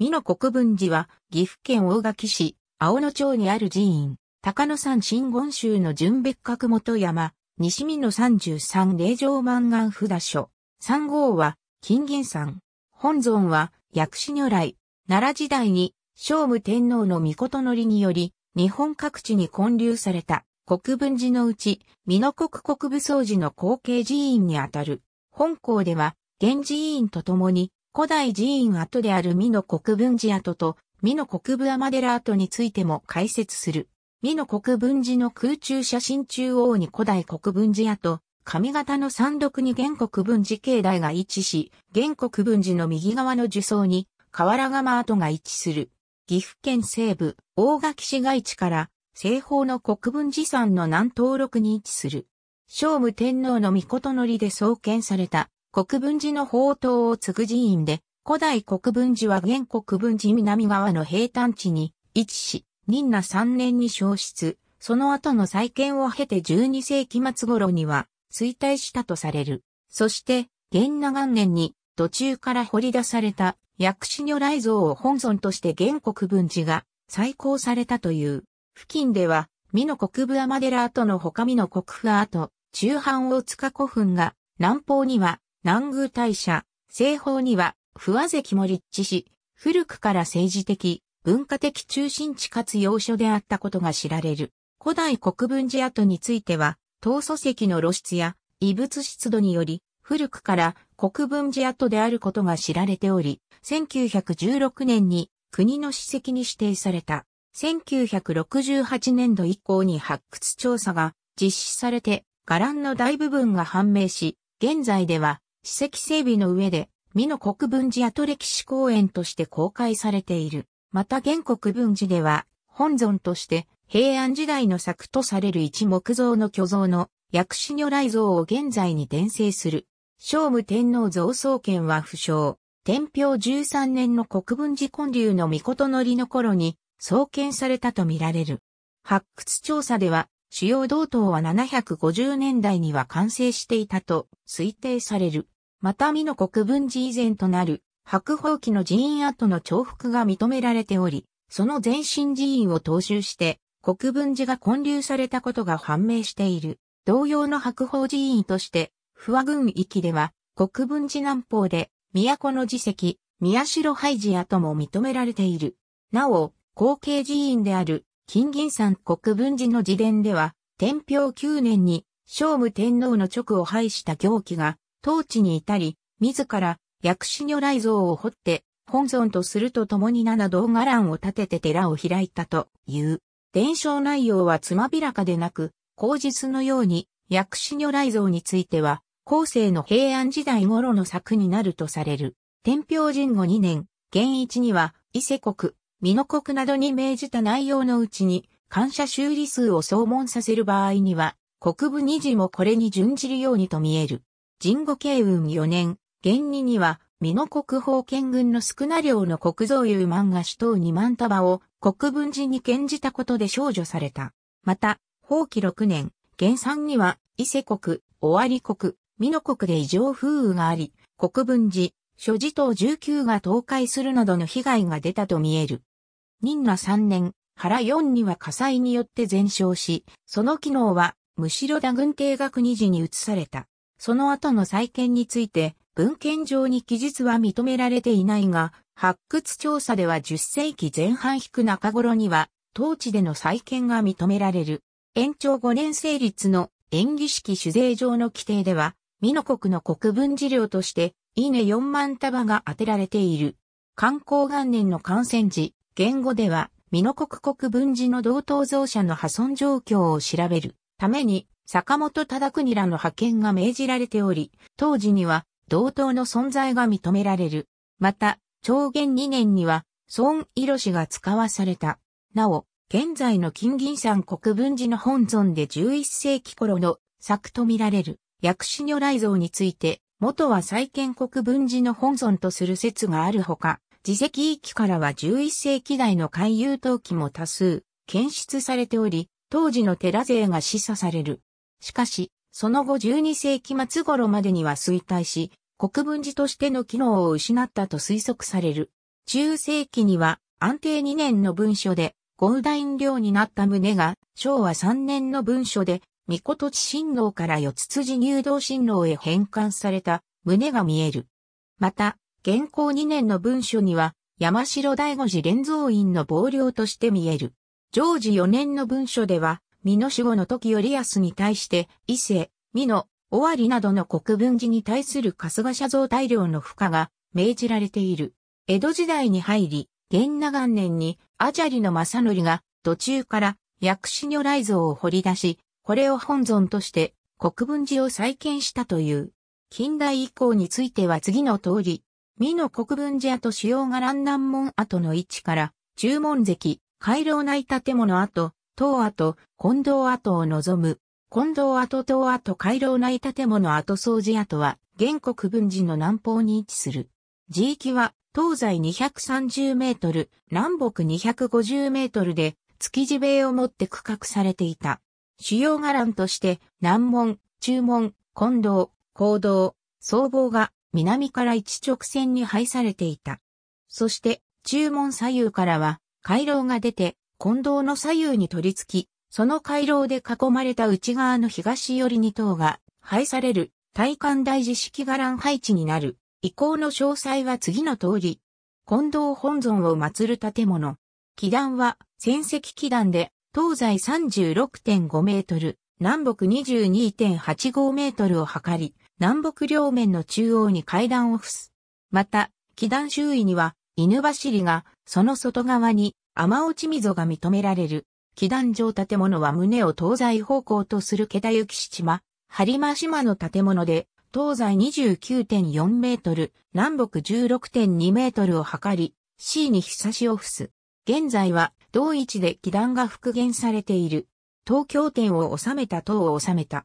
美濃国分寺は、岐阜県大垣市、青野町にある寺院、高野山真言宗の純別格元山、西美濃33霊場満願札所。三号は、金銀山。本尊は、薬師如来。奈良時代に、聖武天皇の御事のりにより、日本各地に建立された、国分寺のうち、美濃国国部総寺の後継寺院にあたる。本校では、源寺院とともに、古代寺院跡である美濃国分寺跡と美濃国分天寺跡についても解説する。美濃国分寺の空中写真中央に古代国分寺跡、上方の山麓に原国分寺境内が位置し、原国分寺の右側の樹層に河原釜跡が位置する。岐阜県西部、大垣市街地から西方の国分寺山の南東録に位置する。聖武天皇の御事のりで創建された国分寺の宝刀を継ぐ寺院で、古代国分寺は現国分寺南側の平坦地に位置し、仁那三年に消失、その後の再建を経て12世紀末頃には衰退したとされる。そして、元那元年に途中から掘り出された薬師如来像を本尊として現国分寺が再興されたという。付近では、美の国部天寺跡の他美の国府跡、中藩大塚古墳が、南方には南宮大社、西方には、不和関も立地し、古くから政治的、文化的中心地かつ要所であったことが知られる。古代国分寺跡については、陶祖石の露出や異物湿度により、古くから国分寺跡であることが知られており、1916年に国の史跡に指定された。1968年度以降に発掘調査が実施されて、伽藍の大部分が判明し、現在では史跡整備の上で、美濃国分寺跡歴史公園として公開されている。また現国分寺では、本尊として平安時代の作とされる一木造の巨像の薬師如来像を現在に伝生する。聖武天皇造創権は不詳。天平13年の国分寺建立の御事のりの頃に創建されたとみられる。発掘調査では、主要道東は750年代には完成していたと推定される。また美の国分寺以前となる白宝記の寺院跡の重複が認められており、その前身寺院を踏襲して国分寺が建立されたことが判明している。同様の白宝寺院として、不和郡域では国分寺南方で都の寺跡、宮城廃寺跡も認められている。なお、後継寺院である金銀山国分寺の寺伝では、天平9年に聖武天皇の直を廃した行基が当地に至り、自ら薬師如来像を掘って本尊とするとともに七道伽藍を立てて寺を開いたという。伝承内容はつまびらかでなく、口実のように薬師如来像については、後世の平安時代頃の作になるとされる。天平神後2年、現一には伊勢国、美濃国などに命じた内容のうちに、感謝修理数を総門させる場合には、国部二次もこれに準じるようにと見える。神護慶雲4年、元二には、美濃国宝県軍の少な量の国蔵油万が子等2万束を国分寺に献じたことで少女された。また、法規6年、元三には、伊勢国、尾張国、美濃国で異常風雨があり、国分寺、諸寺等19が倒壊するなどの被害が出たと見える。任那3年、原4には火災によって全焼し、その機能は、むしろ田軍定学2時に移された。その後の再建について、文献上に記述は認められていないが、発掘調査では10世紀前半引く中頃には、当地での再建が認められる。延長5年成立の演技式酒税上の規定では、美濃国の国分寺料として、稲4万束が当てられている。観光元年の感染時、言語では、美濃国国分寺の同等造者の破損状況を調べるために、坂本忠国らの派遣が命じられており、当時には同等の存在が認められる。また、長元2年には、孫色氏が使わされた。なお、現在の金銀山国分寺の本尊で11世紀頃の作と見られる薬師如来像について、元は再建国分寺の本尊とする説があるほか、自石域からは11世紀代の海遊陶器も多数、検出されており、当時の寺勢が示唆される。しかし、その後12世紀末頃までには衰退し、国分寺としての機能を失ったと推測される。中世紀には安定2年の文書で、ゴウダイン領になった旨が、昭和3年の文書で、御事地新郎から四つ辻入道新郎へ返還された旨が見える。また、現行2年の文書には、山城大五寺連造院の亡霊として見える。常時4年の文書では、美濃守護の時より安に対して、伊勢、美濃、尾張などの国分寺に対する春日社像大量の負荷が命じられている。江戸時代に入り、元那元年に、アジャリの正則が、途中から、薬師如来像を掘り出し、これを本尊として、国分寺を再建したという。近代以降については次の通り、美濃国分寺跡主要が蘭南門跡の位置から、中門石、回廊内建物跡、東跡、近藤跡を望む。近藤跡東跡回廊内建物跡掃除跡は、原国分寺の南方に位置する。地域は、東西230メートル、南北250メートルで、築地塀をもって区画されていた。主要伽藍として、南門、中門、近道、行道、僧帽が南から一直線に配されていた。そして、中門左右からは、回廊が出て、近道の左右に取り付き、その回廊で囲まれた内側の東寄りに塔が配される体幹大寺式伽藍配置になる。以降の詳細は次の通り。近道本尊を祀る建物。祈壇は、戦石祈壇で、東西36.5メートル、南北22.85メートルを測り、南北両面の中央に階段を付す。また、祈壇周囲には、犬走りが、その外側に、雨落ち溝が認められる。祈壇上建物は胸を東西方向とする桁行き島、播磨島の建物で、東西29.4メートル、南北16.2メートルを測り、C に日差しを伏す。現在は、同一で祈壇が復元されている。東京店を収めた塔を収めた。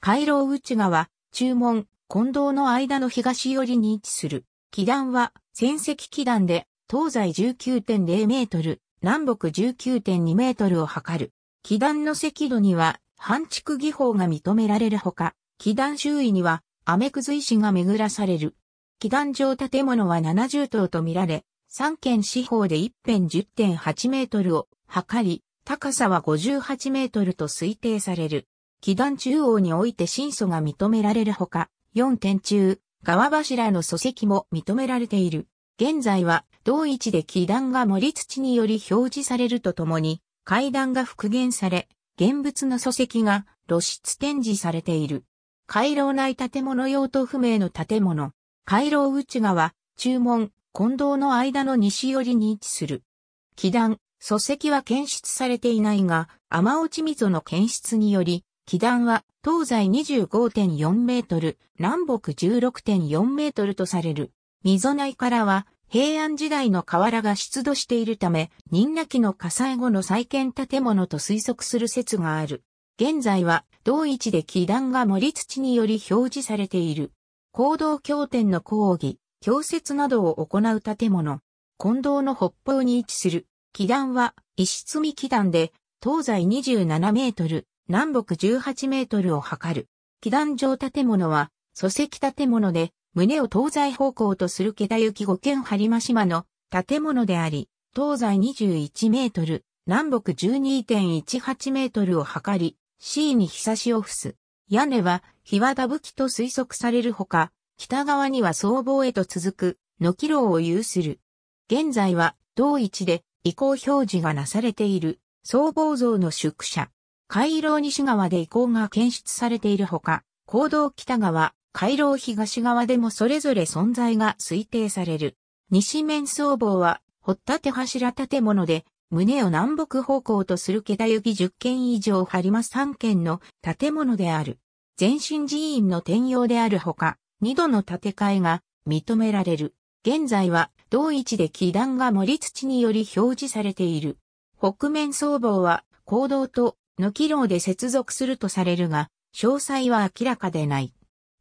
回廊内側、中門、近道の間の東寄りに位置する。祈壇は、戦石祈壇で、東西19.0メートル、南北19.2メートルを測る。基壇の赤土には、半畜技法が認められるほか、基壇周囲には、雨屑石が巡らされる。基壇上建物は70棟とみられ、3県四方で1辺10.8メートルを測り、高さは58メートルと推定される。基壇中央において真素が認められるほか、4点中、川柱の礎石も認められている。現在は同置で基段が盛り土により表示されるとともに、階段が復元され、現物の礎石が露出展示されている。回廊内建物用途不明の建物。回廊内側、中門、近道の間の西寄りに位置する。基段、礎石は検出されていないが、雨落ち溝の検出により、基段は東西25.4メートル、南北16.4メートルとされる。溝内からは平安時代の瓦が出土しているため、仁和期の火災後の再建建物と推測する説がある。現在は、同一で祈壇が盛り土により表示されている。行動経典の講義、教説などを行う建物。近道の北方に位置する。祈壇は、石積み祈壇で、東西27メートル、南北18メートルを測る。祈壇上建物は、礎石建物で、胸を東西方向とする桁行き五軒張間島の建物であり、東西21メートル、南北12.18メートルを測り、C に日差しを伏す。屋根は、日和田吹きと推測されるほか、北側には僧帽へと続く、野木楼を有する。現在は、同一で、移行表示がなされている、僧帽像の宿舎。回廊西側で移行が検出されているほか、行道北側、回廊東側でもそれぞれ存在が推定される。西面僧帽は、掘立柱建物で、胸を南北方向とする桁行き10軒以上張ります3軒の建物である。前身寺院の転用であるほか、2度の建て替えが認められる。現在は、同一で基段が盛り土により表示されている。北面僧帽は、行動と、のき楼で接続するとされるが、詳細は明らかでない。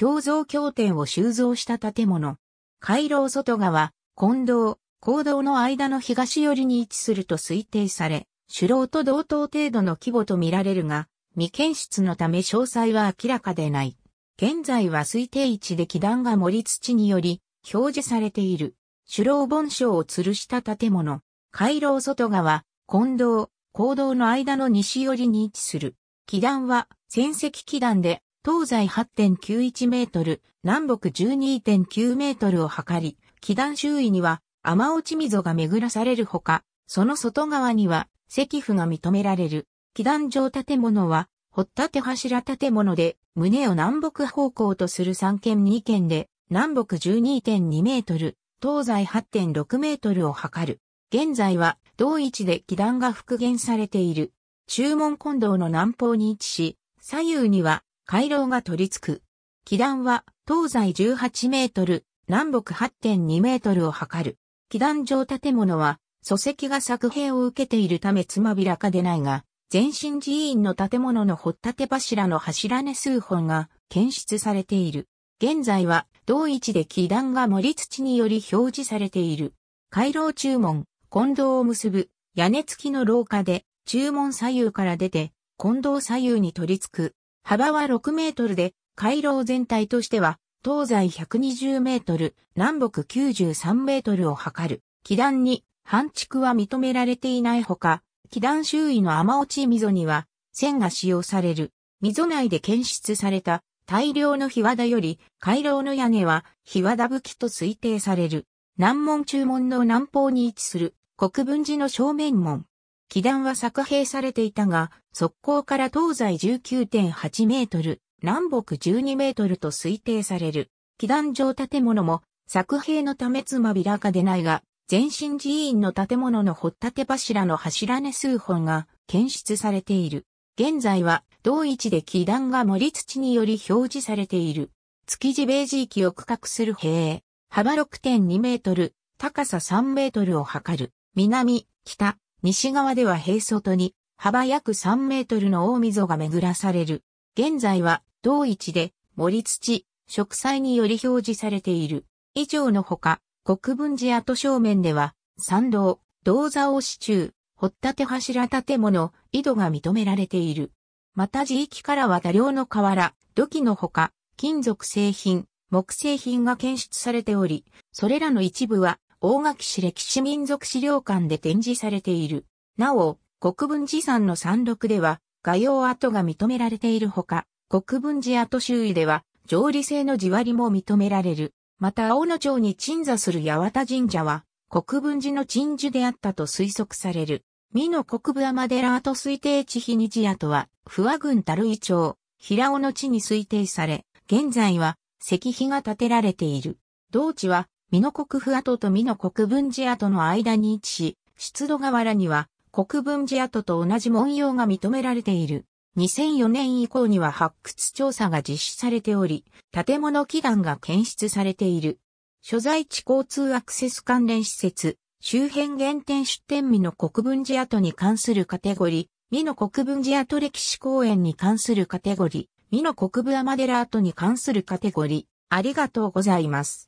共造協定を収蔵した建物。回廊外側、近道、行道の間の東寄りに位置すると推定され、首楼と同等程度の規模と見られるが、未検出のため詳細は明らかでない。現在は推定位置で気団が盛り土により表示されている。首楼盆章を吊るした建物。回廊外側、近道、行道の間の西寄りに位置する。気団は戦績基段で東西8.91メートル、南北12.9メートルを測り、基壇周囲には雨落ち溝が巡らされるほか、その外側には石府が認められる。基壇上建物は、掘立柱建物で、胸を南北方向とする3軒2軒で、南北12.2メートル、東西8.6メートルを測る。現在は、同位置で基壇が復元されている。中門金堂の南方に位置し、左右には回廊が取り付く。基壇は東西18メートル、南北8.2メートルを測る。基壇上建物は、礎石が作兵を受けているためつまびらかでないが、前身寺院の建物の掘立柱の柱根数本が検出されている。現在は同位置で基壇が盛り土により表示されている。回廊注文、近道を結ぶ屋根付きの廊下で注文左右から出て、近道左右に取り付く幅は6メートルで、回廊全体としては、東西120メートル、南北93メートルを測る。気団に、半築は認められていないほか、気団周囲の雨落ち溝には、線が使用される。溝内で検出された大量の日和田より、回廊の屋根は日和田吹きと推定される。南門中門の南方に位置する国分寺の正面門、基壇は作兵されていたが、側溝から東西19.8メートル、南北12メートルと推定される。基壇上建物も、作兵のため妻びらかでないが、前身寺院の建物の掘っ立柱の柱根数本が検出されている。現在は、同位置で基壇が盛り土により表示されている。築地米地域を区画する塀、幅6.2メートル、高さ3メートルを測る。南、北、西側では平素とに幅約3メートルの大溝が巡らされる。現在は同一で森土、植栽により表示されている。以上のほか、国分寺跡正面では、参道、銅座を支柱、掘立柱建物、井戸が認められている。また地域からは多量の瓦、土器のほか、金属製品、木製品が検出されており、それらの一部は大垣市歴史民族資料館で展示されている。なお、国分寺山の山麓では、画用跡が認められているほか、国分寺跡周囲では、上理性の地割りも認められる。また、青野町に鎮座する八幡神社は、国分寺の鎮守であったと推測される。美濃国部山寺跡推定地日日跡は、不和郡樽井町、平尾の地に推定され、現在は石碑が建てられている。同地は美濃国府跡と美濃国分寺跡の間に位置し、出土河原には国分寺跡と同じ文様が認められている。2004年以降には発掘調査が実施されており、建物基壇が検出されている。所在地交通アクセス関連施設、周辺原点出店美濃国分寺跡に関するカテゴリー、美濃国分寺跡歴史公園に関するカテゴリー、美濃国分山寺跡に関するカテゴリー、ありがとうございます。